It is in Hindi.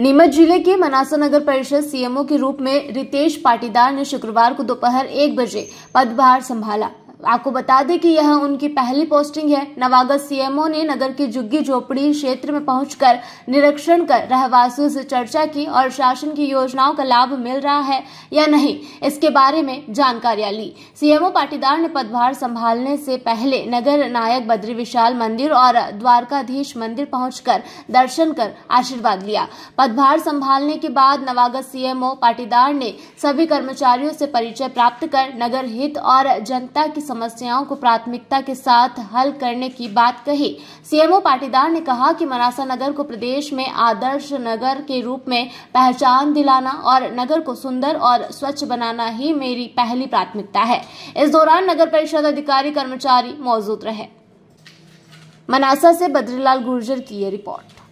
नीमच जिले के मनासा नगर परिषद सीएमओ के रूप में रितेश पाटीदार ने शुक्रवार को दोपहर एक बजे पदभार संभाला आपको बता दें कि यह उनकी पहली पोस्टिंग है नवागत सीएमओ ने नगर की जुग्गी झोपड़ी क्षेत्र में पहुंचकर निरीक्षण कर रहवासियों से चर्चा की और शासन की योजनाओं का लाभ मिल रहा है या नहीं इसके बारे में जानकारियां ली सीएमओ पाटीदार ने पदभार संभालने से पहले नगर नायक बद्री विशाल मंदिर और द्वारकाधीश मंदिर पहुंचकर दर्शन कर आशीर्वाद लिया पदभार संभालने के बाद नवागत सीएमओ पाटीदार ने सभी कर्मचारियों से परिचय प्राप्त कर नगर हित और जनता की समस्याओं को प्राथमिकता के साथ हल करने की बात कही सीएमओ पाटीदार ने कहा कि मनासा नगर को प्रदेश में आदर्श नगर के रूप में पहचान दिलाना और नगर को सुंदर और स्वच्छ बनाना ही मेरी पहली प्राथमिकता है इस दौरान नगर परिषद अधिकारी कर्मचारी मौजूद रहे मनासा से बद्रीलाल गुर्जर की ये रिपोर्ट